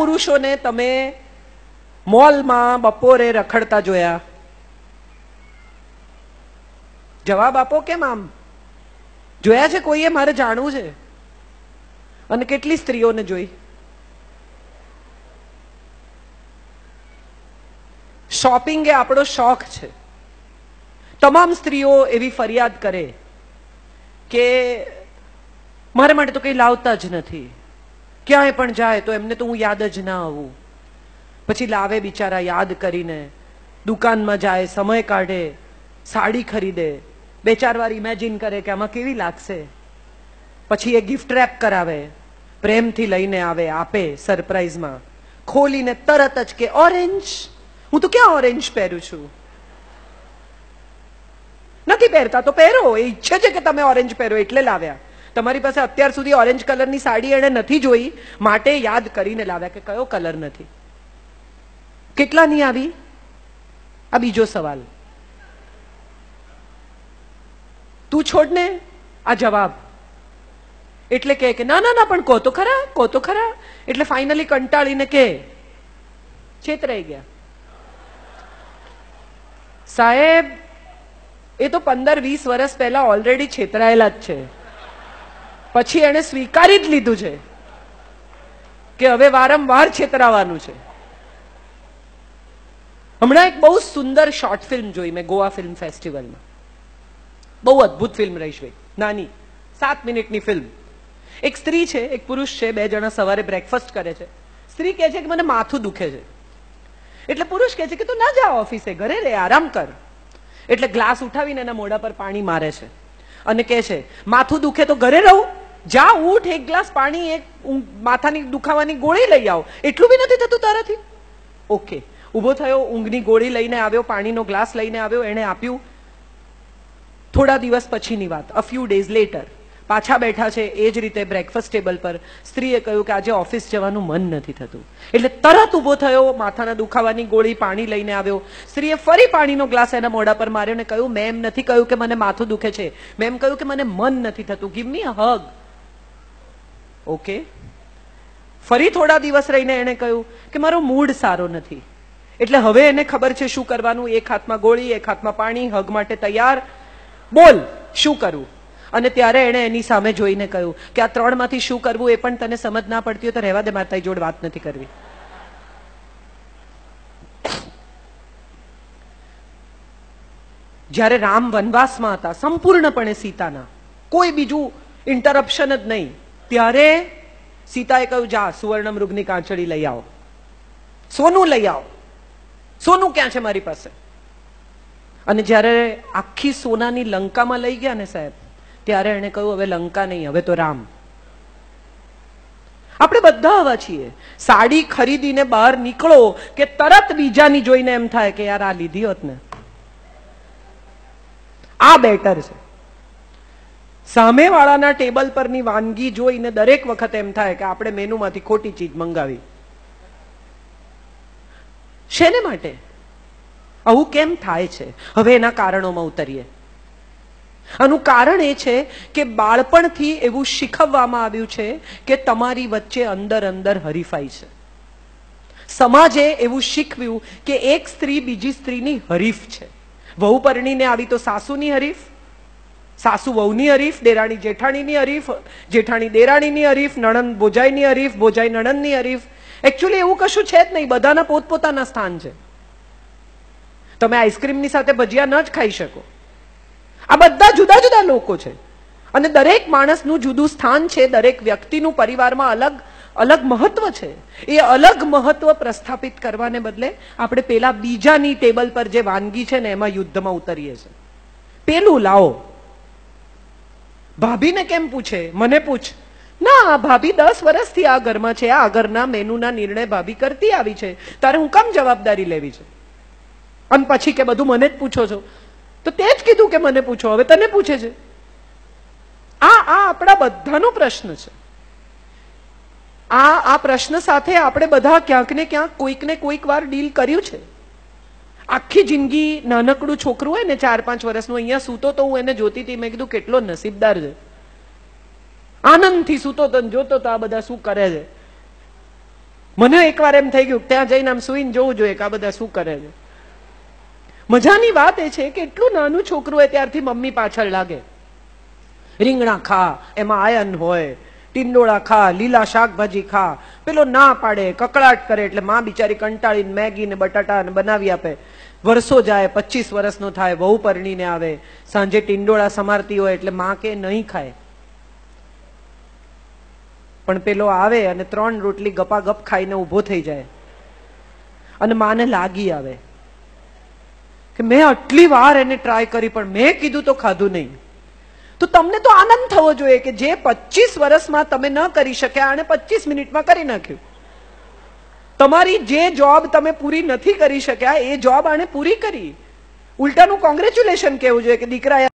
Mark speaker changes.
Speaker 1: પુરુષોને તમે મોલમાં બપોરે રખડતા જોયા જવાબ આપો કેમ આમ જોયા છે કોઈએ મારે જાણવું છે અને કેટલી સ્ત્રીઓને જોઈ શોપિંગ એ આપણો શોખ છે તમામ સ્ત્રીઓ એવી ફરિયાદ કરે કે મારા માટે તો કંઈ લાવતા જ નથી ક્યાંય પણ જાય તો એમને તો હું યાદ જ ના આવું પછી લાવે બિચારા યાદ કરીને દુકાનમાં જાય સમય કાઢે સાડી ખરીદે બે ચાર વાર ઇમેજિન કરે કે આમાં કેવી લાગશે પછી એ ગિફ્ટ રેપ કરાવે પ્રેમથી લઈને આવે આપે સરપ્રાઈઝમાં ખોલીને તરત જ કે ઓરેન્જ હું તો ક્યાં ઓરેન્જ પહેરું છું નથી પહેરતા તો પહેરો એ ઈચ્છે છે કે તમે ઓરેન્જ પહેરો એટલે લાવ્યા તમારી પાસે અત્યાર સુધી ઓરેન્જ કલરની સાડી એણે નથી જોઈ માટે યાદ કરીને લાવ્યા કે કયો કલર નથી કેટલા નહીં આવી આ બીજો સવાલ તું છોડ ને આ જવાબ એટલે કે ના ના ના પણ કહો તો ખરા કહો તો ખરા એટલે ફાઇનલી કંટાળીને કે છેતરાઈ ગયા સાહેબ એ તો પંદર વીસ વર્ષ પહેલા ઓલરેડી છેતરાયેલા જ છે પછી એણે સ્વીકારી જ લીધું છે કે હવે વારંવાર છેતરાવાનું છે હમણાં એક બહુ સુંદર શોર્ટ ફિલ્મ જોઈ મેં ગોવા ફિલ્મ ફેસ્ટિવલમાં બહુ અદ્ભુત ફિલ્મ રહીશભાઈ નાની સાત મિનિટની ફિલ્મ એક સ્ત્રી છે એક પુરુષ છે બે જણા સવારે બ્રેકફાસ્ટ કરે છે સ્ત્રી કહે છે કે મને માથું દુખે છે એટલે પુરુષ કહે છે કે તું ના જા ઓફિસે ઘરે રે આરામ કર એટલે ગ્લાસ ઉઠાવીને એના મોઢા પર પાણી મારે છે અને કહે છે માથું દુખે તો ઘરે રહું જા ઉઠ એક ગ્લાસ પાણી એક માથાની દુખાવાની ગોળી લઈ આવો એટલું બી નથી થતું તારાથી ઓકે ઊભો થયો ઊંઘની ગોળી લઈને આવ્યો પાણીનો ગ્લાસ લઈને આવ્યો એણે આપ્યું થોડા દિવસ પછીની વાત અ ફ્યુ ડેઝ લેટર પાછા બેઠા છે એ જ રીતે બ્રેકફાસ્ટ ટેબલ પર સ્ત્રીએ કહ્યું કે આજે ઓફિસ જવાનું મન નથી થતું એટલે તરત ઊભો થયો માથાના દુખાવાની ગોળી પાણી લઈને આવ્યો સ્ત્રીએ ફરી પાણીનો ગ્લાસ એના મોઢા પર માર્યો ને કહ્યું મેં એમ નથી કહ્યું કે મને માથું દુખે છે મેં એમ કહ્યું કે મને મન નથી થતું ગીવ મી હગ ઓકે ફરી થોડા દિવસ રહીને એને કહ્યું કે મારો મૂડ સારો નથી એટલે હવે એને ખબર છે શું કરવાનું એક હાથમાં ગોળી એક હાથમાં પાણી હગ માટે તૈયાર બોલ શું કરવું અને ત્યારે એને એની સામે જોઈને કહ્યું કે આ ત્રણ માંથી શું કરવું એ પણ તને સમજ ના પડતી હોય તો રહેવા દે મારી જોડ વાત નથી કરવી જ્યારે રામ વનવાસમાં હતા સંપૂર્ણપણે સીતાના કોઈ બીજું ઇન્ટરપ્શન જ નહીં ત્યારે સીતાએ કહ્યું જા સુવર્ણ મૃગની કાંચળી લઈ આવો સોનું લઈ આવો સોનું ક્યાં છે મારી પાસે અને જ્યારે આખી સોનાની લંકામાં લઈ ગયા ને સાહેબ ત્યારે એને કહ્યું હવે લંકા નહીં હવે તો રામ આપણે બધા આવા છીએ સાડી ખરીદીને બહાર નીકળો કે તરત બીજાની જોઈને એમ થાય કે યાર આ લીધી હોત ને આ બેટર છે સામેવાળાના ટેબલ પરની વાનગી જોઈને દરેક વખત એમ થાય કે આપણે મેનુમાંથી ખોટી ચીજ મંગાવી શેને માટે આવું કેમ થાય છે હવે એના કારણોમાં ઉતરીએ આનું કારણ એ છે કે બાળપણથી એવું શીખવવામાં આવ્યું છે કે તમારી વચ્ચે અંદર અંદર હરીફાઈ છે સમાજે એવું શીખવ્યું કે એક સ્ત્રી બીજી સ્ત્રીની હરીફ છે વહુ પરણીને આવી તો સાસુની હરીફ સાસુ વહુની હરીફ દેરાણી જેઠાણીની હરીફ જેઠાણી દેરાણીની હરીફ નણંદ ભોજાઈની હરીફ ભોજાઈ નણંદની હરીફ એકચ્યુઅલી એવું કશું છે જ નહીં બધાના પોતપોતાના સ્થાન છે તમે આઈસ્ક્રીમની સાથે ભજીયા ન જ ખાઈ શકો આ બધા જુદા જુદા લોકો છે અને દરેક માણસનું જુદું સ્થાન છે દરેક વ્યક્તિનું પરિવારમાં અલગ અલગ મહત્વ છે એ અલગ મહત્વ પ્રસ્થાપિત કરવાને બદલે આપણે પેલા બીજાની ટેબલ પર જે વાનગી છે ને એમાં યુદ્ધમાં ઉતરીએ છીએ પેલું લાવો ભાભીને કેમ પૂછે મને પૂછ ના ભાભી દસ વર્ષથી આ ઘરમાં છે આ ઘરના મેનુના નિર્ણય ભાભી કરતી આવી છે તારે હું કમ જવાબદારી લેવી છે અને પછી કે બધું મને જ પૂછો છો તો તે જ કીધું કે મને પૂછો હવે તને પૂછે છે આ આ આપણા બધાનો પ્રશ્ન છે આ આ પ્રશ્ન સાથે આપણે બધા ક્યાંક ને ક્યાંક કોઈક ને કોઈક વાર ડીલ કર્યું છે આખી જિંદગી નાનકડું છોકરું હોય ને ચાર પાંચ વર્ષનું અહીંયા સૂતો તો હું એને જોતી હતી મેં કીધું કેટલો નસીબદાર છે આનંદથી સૂતો તો જોતો તો આ બધા શું કરે છે મને એકવાર એમ થઈ ગયું ત્યાં જઈને આમ સુઈને જોવું જોઈએ કે આ બધા શું કરે છે મજાની વાત એ છે કે એટલું નાનું છોકરું હોય ત્યારથી મમ્મી પાછળ લાગે રીંગણા ખા એમાં આયન હોય ટિંડોળા ખા લીલા શાકભાજી ખા પેલો ના પાડે કકળાટ કરે એટલે માં બિચારી કંટાળીને મેગી ને બટાટા ને બનાવી આપે વર્ષો જાય પચીસ વર્ષનો થાય વહુ પરણીને આવે સાંજે ટિંડોળા સમારતી હોય એટલે માં કે નહીં ખાય પણ પેલો આવે અને ત્રણ રોટલી ગપા ગપ ખાઈને ઊભો થઈ જાય અને માને લાગી આવે કે મેં આટલી વાર એને ટ્રાય કરી પણ મેં કીધું તો ખાધું નહીં તો તમને તો આનંદ થવો જોઈએ કે જે પચીસ વર્ષમાં તમે ન કરી શક્યા અને પચીસ મિનિટમાં કરી નાખ્યું તમારી જે જોબ તમે પૂરી નથી કરી શક્યા એ જોબ આને પૂરી કરી ઉલટાનું કોંગ્રેચ્યુલેશન કહેવું જોઈએ કે દીકરા